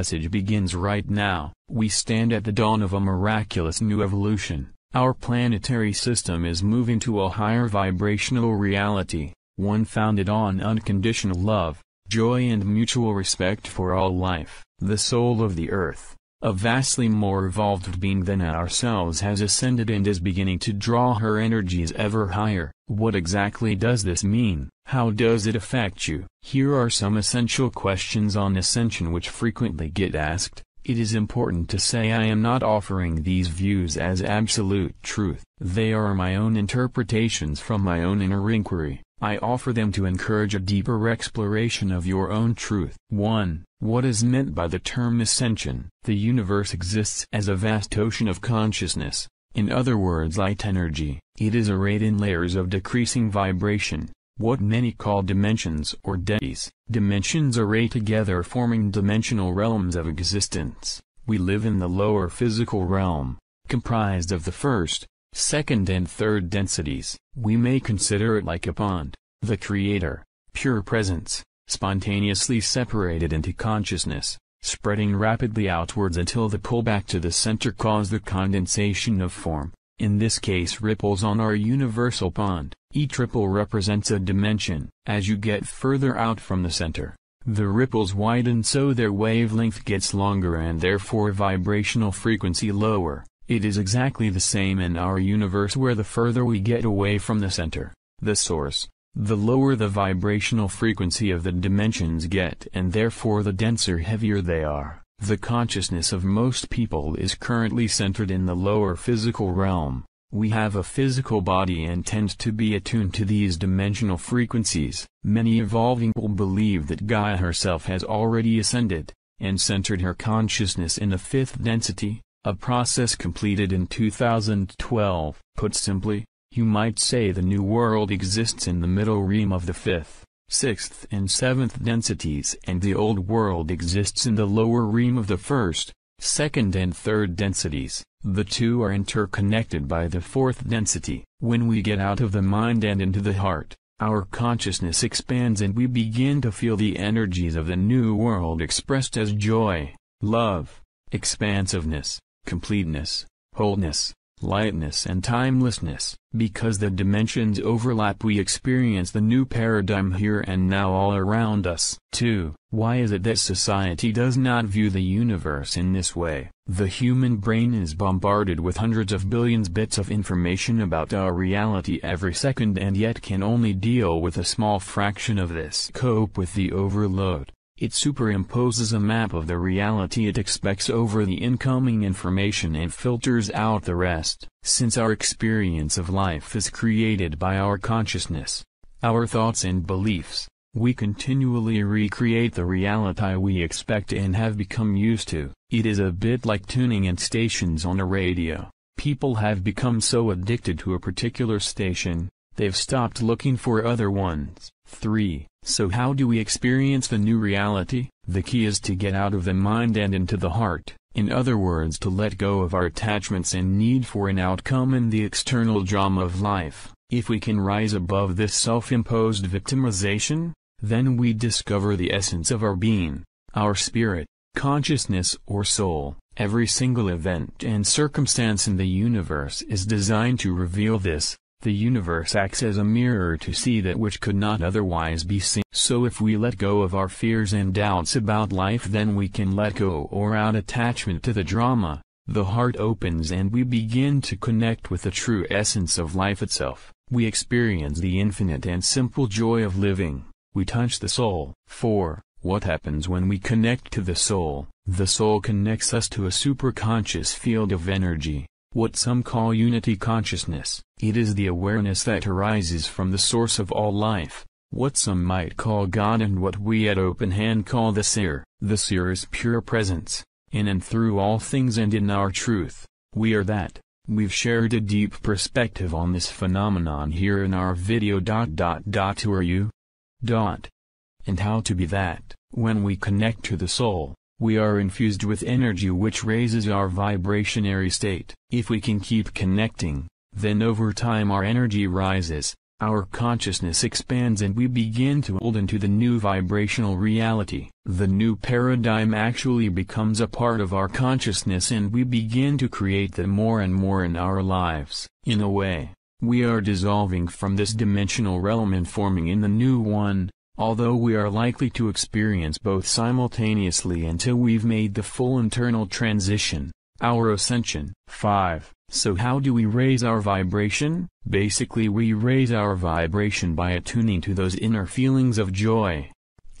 message begins right now. We stand at the dawn of a miraculous new evolution. Our planetary system is moving to a higher vibrational reality, one founded on unconditional love, joy and mutual respect for all life. The soul of the earth, a vastly more evolved being than ourselves has ascended and is beginning to draw her energies ever higher. What exactly does this mean? How does it affect you? Here are some essential questions on ascension which frequently get asked. It is important to say I am not offering these views as absolute truth. They are my own interpretations from my own inner inquiry. I offer them to encourage a deeper exploration of your own truth. 1. What is meant by the term ascension? The universe exists as a vast ocean of consciousness, in other words light energy. It is arrayed in layers of decreasing vibration, what many call dimensions or deities. Dimensions array together forming dimensional realms of existence. We live in the lower physical realm, comprised of the first, second and third densities. We may consider it like a pond, the creator, pure presence, spontaneously separated into consciousness, spreading rapidly outwards until the pullback to the center caused the condensation of form, in this case ripples on our universal pond. E triple represents a dimension. As you get further out from the center, the ripples widen so their wavelength gets longer and therefore vibrational frequency lower. It is exactly the same in our universe where the further we get away from the center, the source, the lower the vibrational frequency of the dimensions get and therefore the denser heavier they are. The consciousness of most people is currently centered in the lower physical realm. We have a physical body and tend to be attuned to these dimensional frequencies. Many evolving will believe that Gaia herself has already ascended, and centered her consciousness in the fifth density, a process completed in 2012. Put simply, you might say the New World exists in the middle ream of the fifth, sixth and seventh densities and the Old World exists in the lower ream of the first, second and third densities. The two are interconnected by the fourth density. When we get out of the mind and into the heart, our consciousness expands and we begin to feel the energies of the New World expressed as joy, love, expansiveness, completeness, wholeness, lightness and timelessness. Because the dimensions overlap we experience the new paradigm here and now all around us. 2. Why is it that society does not view the universe in this way? The human brain is bombarded with hundreds of billions bits of information about our reality every second and yet can only deal with a small fraction of this. Cope with the overload. It superimposes a map of the reality it expects over the incoming information and filters out the rest. Since our experience of life is created by our consciousness, our thoughts and beliefs, we continually recreate the reality we expect and have become used to. It is a bit like tuning in stations on a radio. People have become so addicted to a particular station, They've stopped looking for other ones. 3. So how do we experience the new reality? The key is to get out of the mind and into the heart. In other words to let go of our attachments and need for an outcome in the external drama of life. If we can rise above this self-imposed victimization, then we discover the essence of our being, our spirit, consciousness or soul. Every single event and circumstance in the universe is designed to reveal this. The universe acts as a mirror to see that which could not otherwise be seen. So if we let go of our fears and doubts about life then we can let go or out attachment to the drama, the heart opens and we begin to connect with the true essence of life itself. We experience the infinite and simple joy of living. We touch the soul. 4. What happens when we connect to the soul? The soul connects us to a superconscious field of energy what some call unity consciousness. It is the awareness that arises from the source of all life, what some might call God and what we at open hand call the seer. The seer is pure presence, in and through all things and in our truth. We are that. We've shared a deep perspective on this phenomenon here in our video. Dot dot dot who are you? Dot. And how to be that. When we connect to the soul, we are infused with energy which raises our vibrationary state. If we can keep connecting, then over time our energy rises, our consciousness expands and we begin to hold into the new vibrational reality. The new paradigm actually becomes a part of our consciousness and we begin to create that more and more in our lives. In a way, we are dissolving from this dimensional realm and forming in the new one, although we are likely to experience both simultaneously until we've made the full internal transition, our ascension. 5. So how do we raise our vibration? Basically we raise our vibration by attuning to those inner feelings of joy,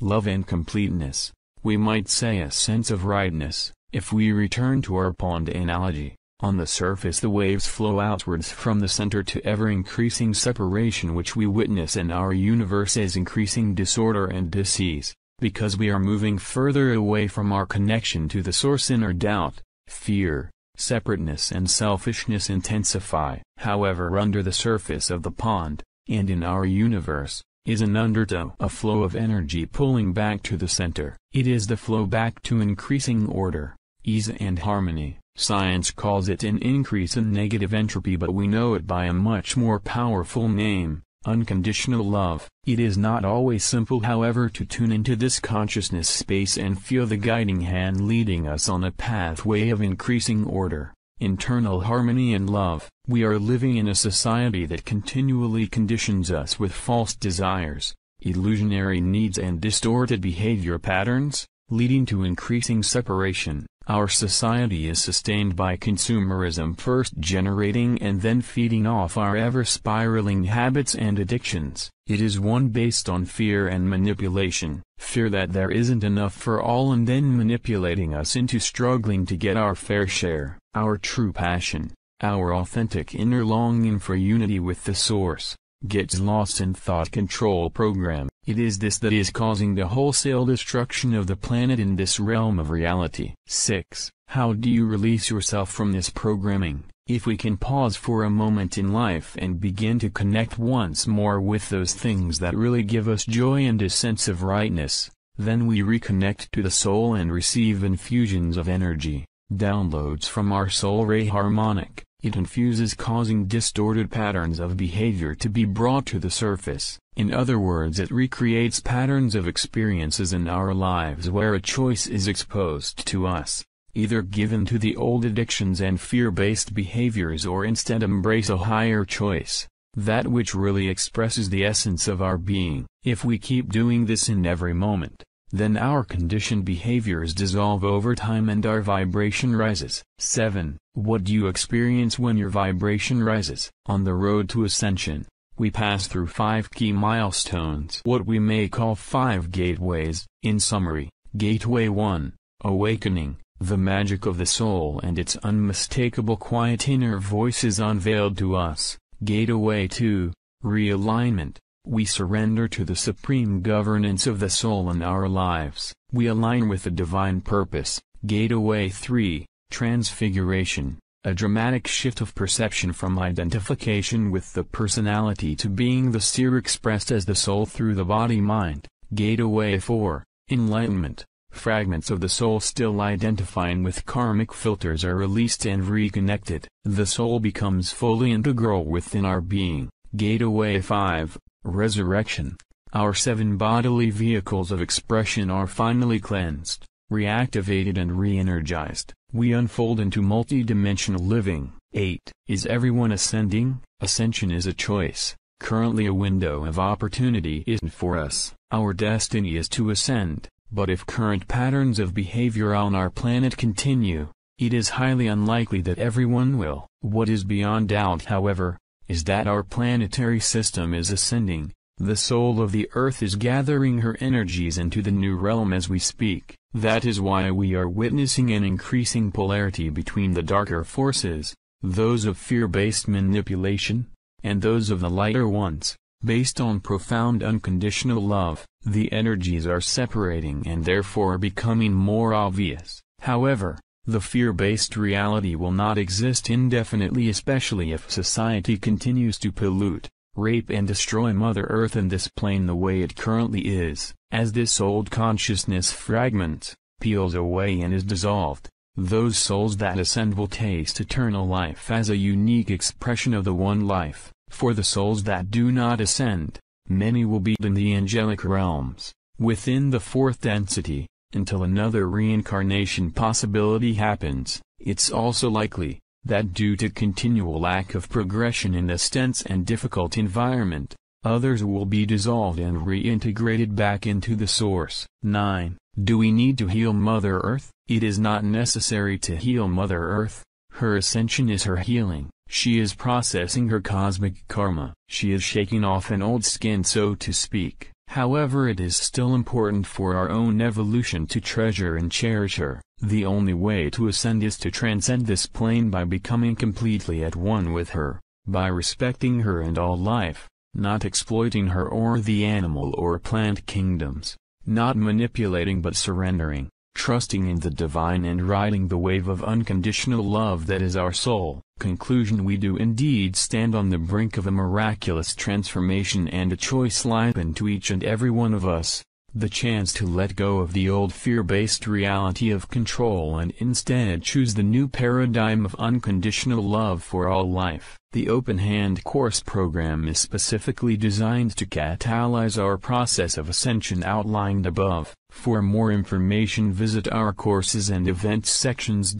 love and completeness, we might say a sense of rightness, if we return to our pond analogy. On the surface the waves flow outwards from the center to ever-increasing separation which we witness in our universe as increasing disorder and disease, because we are moving further away from our connection to the source inner doubt, fear, separateness and selfishness intensify. However under the surface of the pond, and in our universe, is an undertow. A flow of energy pulling back to the center. It is the flow back to increasing order, ease and harmony. Science calls it an increase in negative entropy but we know it by a much more powerful name, unconditional love. It is not always simple however to tune into this consciousness space and feel the guiding hand leading us on a pathway of increasing order, internal harmony and love. We are living in a society that continually conditions us with false desires, illusionary needs and distorted behavior patterns, leading to increasing separation our society is sustained by consumerism first generating and then feeding off our ever-spiraling habits and addictions. It is one based on fear and manipulation, fear that there isn't enough for all and then manipulating us into struggling to get our fair share. Our true passion, our authentic inner longing for unity with the Source, gets lost in thought control programs. It is this that is causing the wholesale destruction of the planet in this realm of reality. 6. How do you release yourself from this programming? If we can pause for a moment in life and begin to connect once more with those things that really give us joy and a sense of rightness, then we reconnect to the soul and receive infusions of energy, downloads from our soul ray harmonic, it infuses causing distorted patterns of behavior to be brought to the surface. In other words it recreates patterns of experiences in our lives where a choice is exposed to us, either given to the old addictions and fear-based behaviors or instead embrace a higher choice, that which really expresses the essence of our being. If we keep doing this in every moment, then our conditioned behaviors dissolve over time and our vibration rises. 7. What do you experience when your vibration rises? On the road to ascension, we pass through five key milestones, what we may call five gateways. In summary, Gateway 1, Awakening, the magic of the soul and its unmistakable quiet inner voice is unveiled to us. Gateway 2, Realignment, we surrender to the supreme governance of the soul in our lives. We align with the divine purpose. Gateway 3, Transfiguration, a dramatic shift of perception from identification with the personality to being the seer expressed as the soul through the body-mind. Gateway 4, Enlightenment, fragments of the soul still identifying with karmic filters are released and reconnected. The soul becomes fully integral within our being. Gateway 5, resurrection, our seven bodily vehicles of expression are finally cleansed, reactivated and re-energized. We unfold into multi-dimensional living. 8. Is everyone ascending? Ascension is a choice. Currently a window of opportunity isn't for us. Our destiny is to ascend, but if current patterns of behavior on our planet continue, it is highly unlikely that everyone will. What is beyond doubt however, is that our planetary system is ascending, the soul of the Earth is gathering her energies into the new realm as we speak. That is why we are witnessing an increasing polarity between the darker forces, those of fear-based manipulation, and those of the lighter ones, based on profound unconditional love. The energies are separating and therefore becoming more obvious. However, the fear-based reality will not exist indefinitely especially if society continues to pollute, rape and destroy Mother Earth and this plane the way it currently is. As this old consciousness fragment peels away and is dissolved, those souls that ascend will taste eternal life as a unique expression of the one life. For the souls that do not ascend, many will be in the angelic realms, within the fourth density, until another reincarnation possibility happens, it's also likely that due to continual lack of progression in this dense and difficult environment, others will be dissolved and reintegrated back into the source. 9. Do we need to heal Mother Earth? It is not necessary to heal Mother Earth. Her ascension is her healing. She is processing her cosmic karma. She is shaking off an old skin so to speak. However it is still important for our own evolution to treasure and cherish her. The only way to ascend is to transcend this plane by becoming completely at one with her, by respecting her and all life, not exploiting her or the animal or plant kingdoms, not manipulating but surrendering, trusting in the divine and riding the wave of unconditional love that is our soul. Conclusion We do indeed stand on the brink of a miraculous transformation and a choice lies open to each and every one of us the chance to let go of the old fear-based reality of control and instead choose the new paradigm of unconditional love for all life. The Open Hand course program is specifically designed to catalyze our process of ascension outlined above. For more information visit our courses and events sections.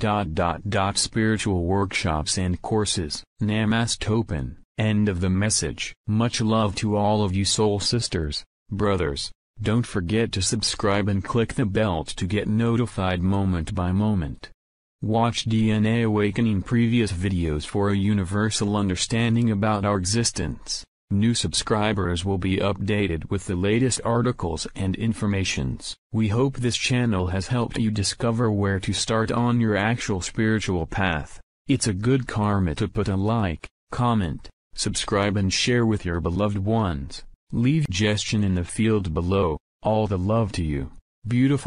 Spiritual workshops and courses. Namastopen. End of the message. Much love to all of you soul sisters, brothers. Don't forget to subscribe and click the bell to get notified moment by moment. Watch DNA Awakening previous videos for a universal understanding about our existence. New subscribers will be updated with the latest articles and informations. We hope this channel has helped you discover where to start on your actual spiritual path. It's a good karma to put a like, comment, subscribe and share with your beloved ones. Leave gestion in the field below, all the love to you, beautiful.